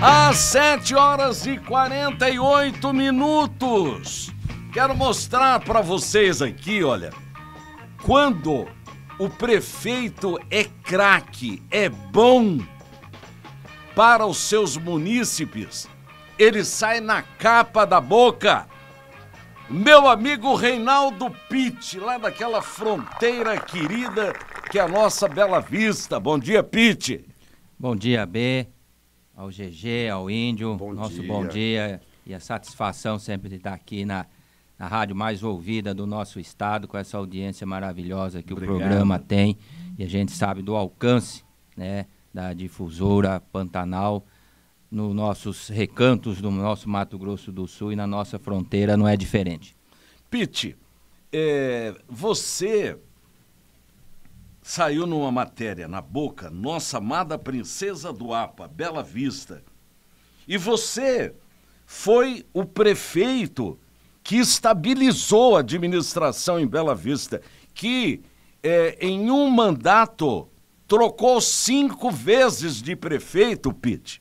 Às 7 horas e 48 minutos. Quero mostrar para vocês aqui, olha, quando o prefeito é craque, é bom para os seus munícipes, ele sai na capa da boca. Meu amigo Reinaldo Pitt, lá daquela fronteira querida que é a nossa Bela Vista. Bom dia, Pitt. Bom dia, B ao GG, ao Índio. Bom nosso dia. bom dia e a satisfação sempre de estar aqui na, na rádio mais ouvida do nosso estado, com essa audiência maravilhosa que Obrigado. o programa tem. E a gente sabe do alcance né, da difusora Pantanal nos nossos recantos do nosso Mato Grosso do Sul e na nossa fronteira não é diferente. Pete, é, você Saiu numa matéria na boca, nossa amada princesa do APA, Bela Vista. E você foi o prefeito que estabilizou a administração em Bela Vista, que é, em um mandato trocou cinco vezes de prefeito, Pete.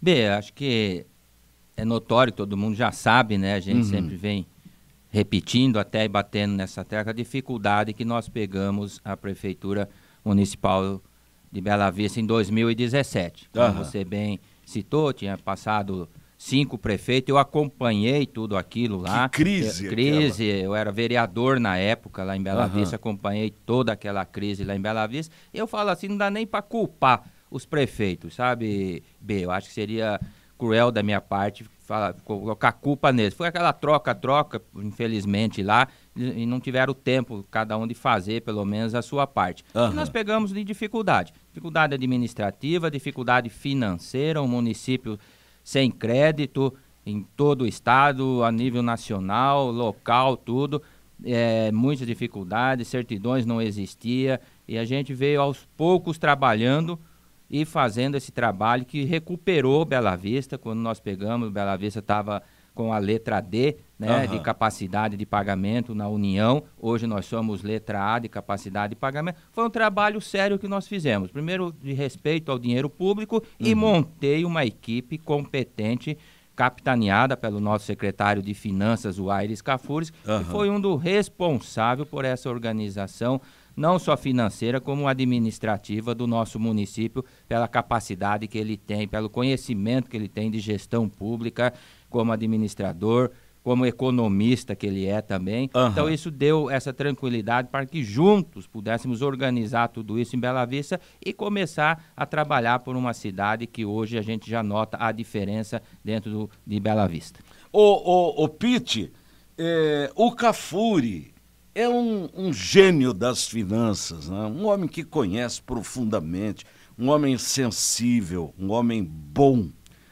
Bem, acho que é notório, todo mundo já sabe, né? A gente uhum. sempre vem repetindo até e batendo nessa terra a dificuldade que nós pegamos a Prefeitura Municipal de Bela Vista em 2017. Como você bem citou, tinha passado cinco prefeitos, eu acompanhei tudo aquilo lá. Que crise! Eu, crise, aquela. eu era vereador na época lá em Bela uhum. Vista, acompanhei toda aquela crise lá em Bela Vista. Eu falo assim, não dá nem para culpar os prefeitos, sabe, B? Eu acho que seria cruel da minha parte falar, colocar culpa nele Foi aquela troca-troca, infelizmente, lá, e não tiveram tempo, cada um, de fazer pelo menos a sua parte. Uhum. E nós pegamos de dificuldade. Dificuldade administrativa, dificuldade financeira, o um município sem crédito em todo o estado, a nível nacional, local, tudo. É, muitas dificuldades, certidões não existia e a gente veio aos poucos trabalhando e fazendo esse trabalho que recuperou Bela Vista. Quando nós pegamos, Bela Vista estava com a letra D, né, uhum. de capacidade de pagamento na União. Hoje nós somos letra A de capacidade de pagamento. Foi um trabalho sério que nós fizemos. Primeiro, de respeito ao dinheiro público uhum. e montei uma equipe competente capitaneada pelo nosso secretário de Finanças, o Aires Cafures, uhum. que foi um do responsável por essa organização, não só financeira, como administrativa do nosso município, pela capacidade que ele tem, pelo conhecimento que ele tem de gestão pública como administrador, como economista que ele é também. Uhum. Então isso deu essa tranquilidade para que juntos pudéssemos organizar tudo isso em Bela Vista e começar a trabalhar por uma cidade que hoje a gente já nota a diferença dentro do, de Bela Vista. O, o, o Pete, é, o Cafuri é um, um gênio das finanças, né? um homem que conhece profundamente, um homem sensível, um homem bom,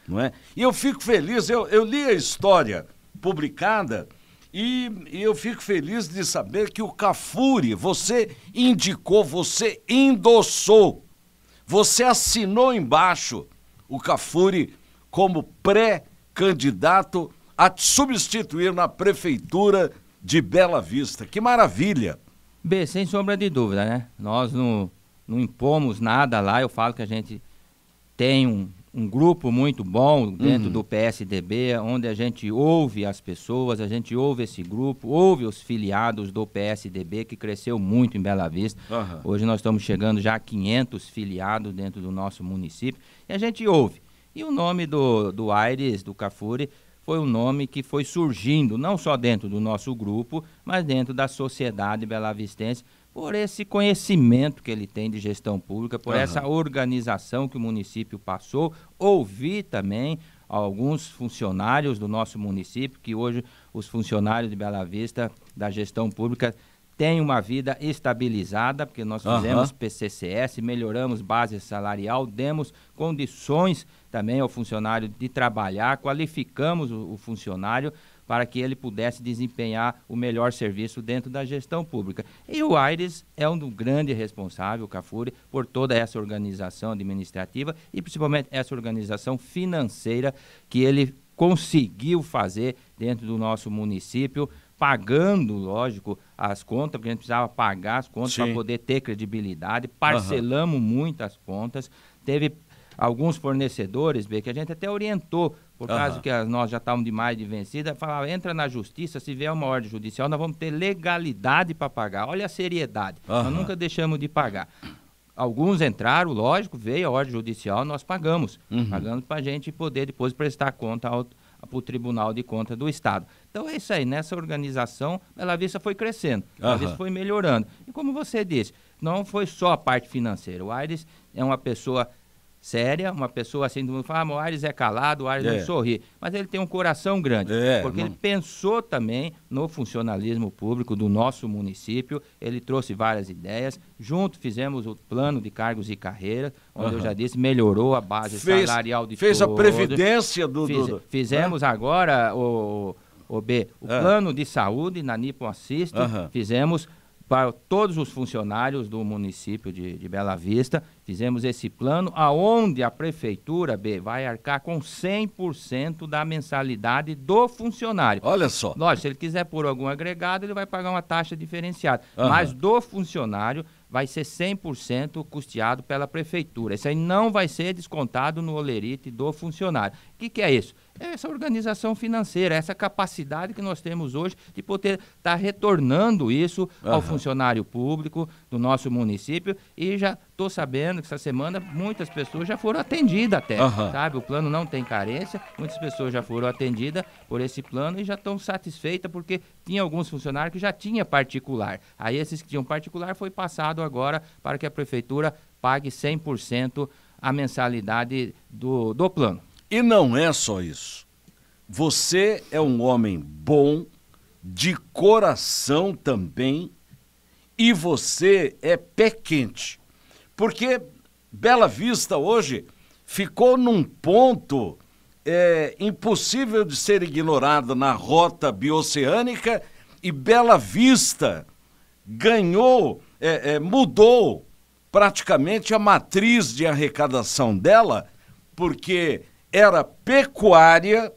não é? E eu fico feliz, eu, eu li a história publicada. E, eu fico feliz de saber que o Cafuri, você indicou, você endossou, você assinou embaixo o Cafuri como pré-candidato a te substituir na prefeitura de Bela Vista. Que maravilha! B, sem sombra de dúvida, né? Nós não, não impomos nada lá, eu falo que a gente tem um, um grupo muito bom dentro uhum. do PSDB, onde a gente ouve as pessoas, a gente ouve esse grupo, ouve os filiados do PSDB, que cresceu muito em Bela Vista. Uhum. Hoje nós estamos chegando já a 500 filiados dentro do nosso município, e a gente ouve. E o nome do, do Aires, do Cafuri, foi um nome que foi surgindo, não só dentro do nosso grupo, mas dentro da sociedade belavistense, por esse conhecimento que ele tem de gestão pública, por uhum. essa organização que o município passou. Ouvi também alguns funcionários do nosso município, que hoje os funcionários de Bela Vista, da gestão pública, têm uma vida estabilizada, porque nós fizemos PCCS, melhoramos base salarial, demos condições também ao funcionário de trabalhar, qualificamos o, o funcionário para que ele pudesse desempenhar o melhor serviço dentro da gestão pública. E o Aires é um grande responsável, o Cafuri, por toda essa organização administrativa e principalmente essa organização financeira que ele conseguiu fazer dentro do nosso município, pagando, lógico, as contas, porque a gente precisava pagar as contas para poder ter credibilidade, parcelamos uhum. muitas contas, teve alguns fornecedores, B, que a gente até orientou por uhum. causa que nós já estávamos demais de vencida, falava, entra na justiça, se vier uma ordem judicial, nós vamos ter legalidade para pagar. Olha a seriedade. Uhum. Nós nunca deixamos de pagar. Alguns entraram, lógico, veio a ordem judicial, nós pagamos. Uhum. Pagamos para a gente poder depois prestar conta para o Tribunal de Contas do Estado. Então é isso aí, nessa organização, Bela Vista foi crescendo, Bela uhum. Vista foi melhorando. E como você disse, não foi só a parte financeira. O Aires é uma pessoa séria, uma pessoa assim, do mundo fala, ah, o Aires é calado, o Aires é. não sorri. Mas ele tem um coração grande, é, porque não... ele pensou também no funcionalismo público do nosso município, ele trouxe várias ideias, junto fizemos o plano de cargos e carreiras, onde uhum. eu já disse, melhorou a base fez, salarial de Fez todos. a previdência do... Fiz, do... Fizemos é? agora o... o B, o plano de saúde na Nippon Assist, uhum. fizemos para todos os funcionários do município de, de, Bela Vista. Fizemos esse plano, aonde a prefeitura B vai arcar com 100% da mensalidade do funcionário. Olha só. Lógico, se ele quiser por algum agregado, ele vai pagar uma taxa diferenciada. Uhum. Mas do funcionário vai ser 100% custeado pela prefeitura. Isso aí não vai ser descontado no olerite do funcionário. O que, que é isso? essa organização financeira, essa capacidade que nós temos hoje de poder estar tá retornando isso uhum. ao funcionário público do nosso município. E já estou sabendo que essa semana muitas pessoas já foram atendidas até, uhum. sabe? O plano não tem carência, muitas pessoas já foram atendidas por esse plano e já estão satisfeitas porque tinha alguns funcionários que já tinha particular. Aí esses que tinham particular foi passado agora para que a prefeitura pague 100% a mensalidade do, do plano. E não é só isso. Você é um homem bom, de coração também, e você é pé quente. Porque Bela Vista hoje ficou num ponto é, impossível de ser ignorado na rota bioceânica e Bela Vista ganhou, é, é, mudou praticamente a matriz de arrecadação dela, porque era pecuária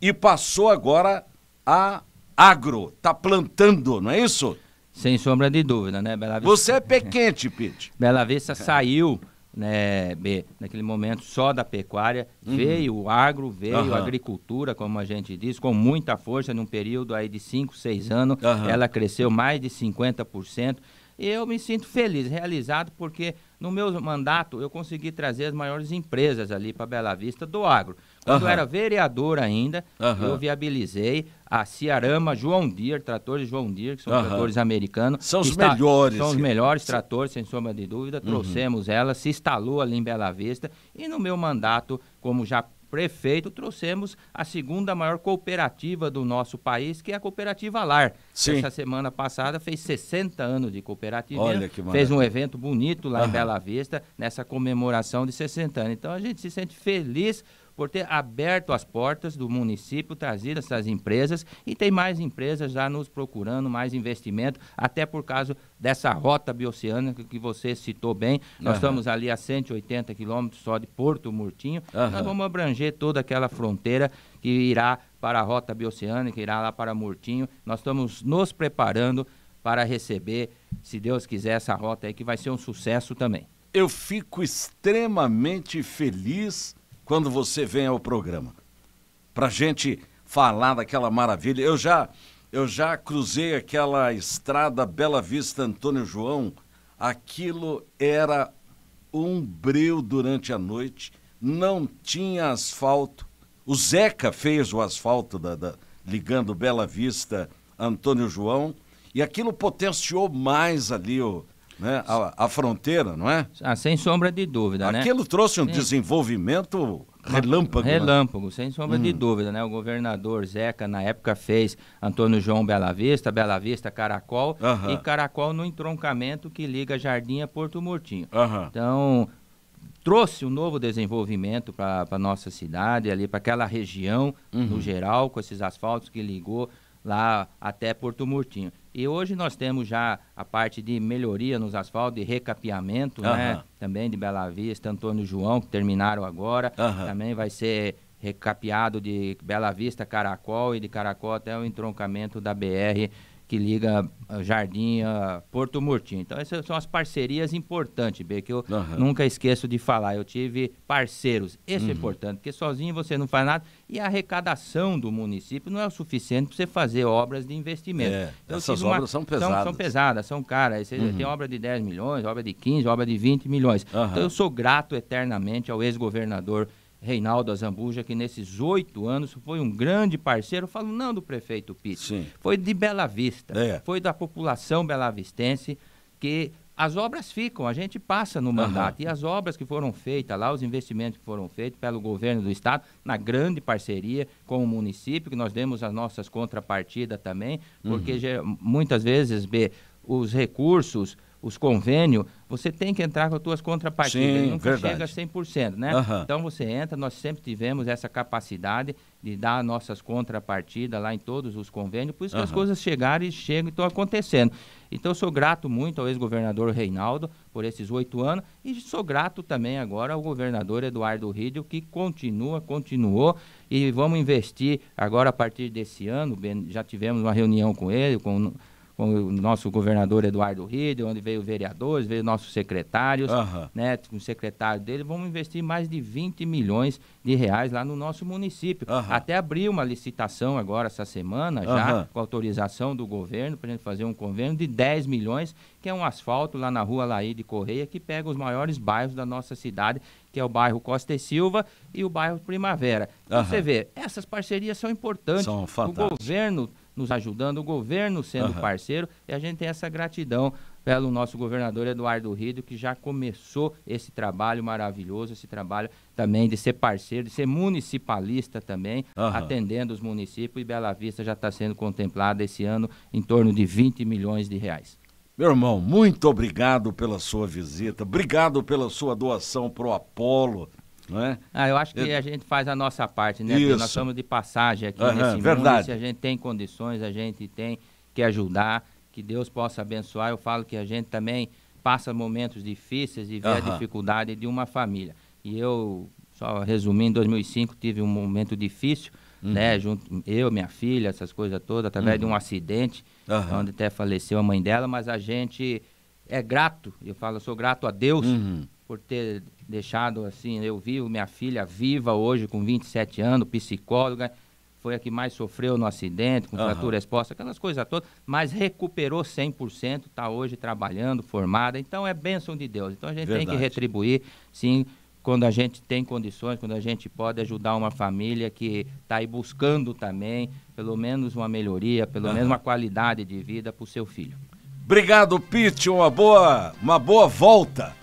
e passou agora a agro. Está plantando, não é isso? Sem sombra de dúvida, né? Bela Vista... Você é pequente, Pete. Bela Vista saiu né, B, naquele momento só da pecuária, uhum. veio o agro, veio uhum. a agricultura, como a gente diz, com muita força, num período aí de cinco seis anos, uhum. ela cresceu mais de 50% eu me sinto feliz, realizado, porque no meu mandato eu consegui trazer as maiores empresas ali para Bela Vista do agro. Quando uhum. eu era vereador ainda, uhum. eu viabilizei a Ciarama, João Deere, tratores João Deere, que são uhum. tratores americanos. São os está, melhores. São os melhores tratores, sem sombra de dúvida. Uhum. Trouxemos ela, se instalou ali em Bela Vista. E no meu mandato, como já prefeito, trouxemos a segunda maior cooperativa do nosso país, que é a Cooperativa Lar. Sim. Essa semana passada fez 60 anos de cooperativa. Olha que maravilha. Fez um evento bonito lá uhum. em Bela Vista, nessa comemoração de 60 anos. Então a gente se sente feliz por ter aberto as portas do município, trazido essas empresas e tem mais empresas já nos procurando, mais investimento, até por causa dessa rota bioceânica que você citou bem. Nós estamos ali a 180 quilômetros só de Porto Murtinho. Uhum. Nós vamos abranger toda aquela fronteira que irá para a rota bioceânica, irá lá para Murtinho. Nós estamos nos preparando para receber, se Deus quiser, essa rota aí que vai ser um sucesso também. Eu fico extremamente feliz quando você vem ao programa. Para gente falar daquela maravilha. Eu já, eu já cruzei aquela estrada Bela Vista Antônio João. Aquilo era um breu durante a noite, não tinha asfalto. O Zeca fez o asfalto da, da ligando Bela Vista Antônio João e aquilo potenciou mais ali o, né? A, a, fronteira, não é? Ah, sem sombra de dúvida, né? Aquilo né? trouxe um desenvolvimento relâmpago. Né? Relâmpago, né? sem sombra hum. de dúvida, né? O governador Zeca, na época, fez Antônio João Bela Vista, Bela Vista, Caracol, uh -huh. e Caracol no entroncamento que liga Jardim a Porto Murtinho. Uh -huh. Então, trouxe um novo desenvolvimento para a nossa cidade, ali para aquela região, uh -huh. no uhum. geral, com esses asfaltos que ligou lá até Porto Murtinho. E hoje nós temos já a parte de melhoria nos asfaltos, de recapeamento, né? Também de Bela Vista, Antônio João, que terminaram agora. Também vai ser recapeado de Bela Vista, Caracol e de Caracol até o entroncamento da BR que liga ah, Jardim a Porto Murtim. Então, essas são as parcerias importantes, B, que eu uhum. nunca esqueço de falar. Eu tive parceiros. Isso é uhum. é importante, porque sozinho você não faz nada. E a arrecadação do município não é o suficiente para você fazer obras de investimento. É. Então, essas obras são pesadas. São, são, pesadas, são caras. Você uhum. tem obra de 10 milhões, obra de 15, obra de 20 milhões. Então, eu sou grato eternamente ao ex-governador Reinaldo Azambuja, que nesses oito anos foi um grande parceiro, falo não do prefeito Pitt, foi de Bela Vista, é. foi da população belavistense, que as obras ficam, a gente passa no mandato. Uhum. E as obras que foram feitas lá, os investimentos que foram feitos pelo governo do estado, na grande parceria com o município, que nós demos as nossas contrapartidas também, porque uhum. muitas vezes, B, os recursos os convênios, você tem que entrar com as suas contrapartidas. Sim, nunca verdade. chega a 100%, né? Uhum. Então você entra, nós sempre tivemos essa capacidade de dar nossas contrapartidas lá em todos os convênios, por isso uhum. que as coisas chegaram e chegam e estão acontecendo. Então eu sou grato muito ao ex-governador Reinaldo por esses oito anos e sou grato também agora ao governador Eduardo Rídio, que continua, continuou e vamos investir agora a partir desse ano, já tivemos uma reunião com ele, com com o nosso governador Eduardo Rido, onde veio vereadores, veio nossos secretários, uhum. né, com o secretário dele, vamos investir mais de 20 milhões de reais lá no nosso município. Uhum. Até abriu uma licitação agora essa semana, uhum. já com autorização do governo, para a gente fazer um convênio de 10 milhões, que é um asfalto lá na rua Laí de Correia, que pega os maiores bairros da nossa cidade, que é o bairro Costa e Silva e o bairro Primavera. Então, você vê, essas parcerias são importantes. São O governo nos ajudando, o governo sendo uhum. parceiro, e a gente tem essa gratidão pelo nosso governador Eduardo Rido, que já começou esse trabalho maravilhoso, esse trabalho também de ser parceiro, de ser municipalista também, uhum. atendendo os municípios, e Bela Vista já está sendo contemplada esse ano em torno de 20 milhões de reais. Meu irmão, muito obrigado pela sua visita, obrigado pela sua doação para o Apolo. É? Ah, eu acho que a gente faz a nossa parte, né? Nós somos de passagem aqui uhum, nesse verdade. mundo. Se a gente tem condições, a gente tem que ajudar, que Deus possa abençoar. Eu falo que a gente também passa momentos difíceis e vê uhum. a dificuldade de uma família. E eu, só resumindo, em 2005 tive um momento difícil, uhum. né? Junto, eu, minha filha, essas coisas todas, através de um uhum. acidente, onde até faleceu a mãe dela, mas a gente é grato, eu falo, eu sou grato a Deus uhum. por ter deixado assim, eu vivo minha filha viva hoje com 27 anos, psicóloga, foi a que mais sofreu no acidente, com uhum. fratura exposta, aquelas coisas todas, mas recuperou 100%, está hoje trabalhando, formada, então é bênção de Deus. Então a gente Verdade. tem que retribuir, sim, quando a gente tem condições, quando a gente pode ajudar uma família que está aí buscando também, pelo menos uma melhoria, pelo uhum. menos uma qualidade de vida para o seu filho. Obrigado, Pete, uma boa, uma boa volta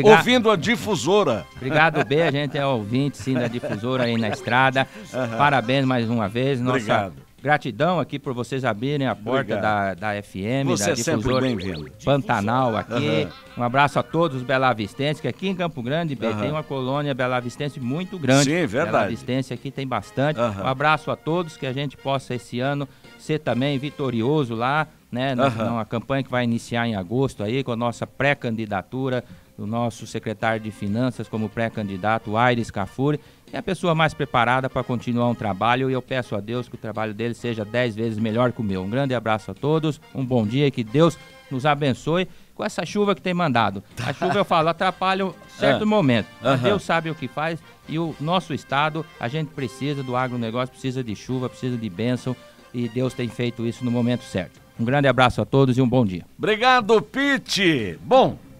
Obrigado. Ouvindo a difusora. Obrigado, B. A gente é ouvinte, sim, da difusora aí na estrada. Uhum. Parabéns mais uma vez. Nossa Obrigado. Gratidão aqui por vocês abrirem a porta da, da FM, Você da é vindo. Pantanal aqui. Uhum. Um abraço a todos os belavistenses, que aqui em Campo Grande B, uhum. tem uma colônia belavistense muito grande. Sim, verdade. Belavistense aqui tem bastante. Um abraço a todos, que a gente possa esse ano ser também vitorioso lá, né? Uhum. Na, na, campanha que vai iniciar em agosto aí, com a nossa pré-candidatura do nosso secretário de Finanças como pré-candidato, Aires Cafuri. É a pessoa mais preparada para continuar um trabalho e eu peço a Deus que o trabalho dele seja dez vezes melhor que o meu. Um grande abraço a todos, um bom dia e que Deus nos abençoe com essa chuva que tem mandado. A chuva, eu falo, atrapalha um certo é. momento. Mas Deus sabe o que faz e o nosso estado, a gente precisa do agronegócio, precisa de chuva, precisa de bênção e Deus tem feito isso no momento certo. Um grande abraço a todos e um bom dia. Obrigado, Pete. Bom,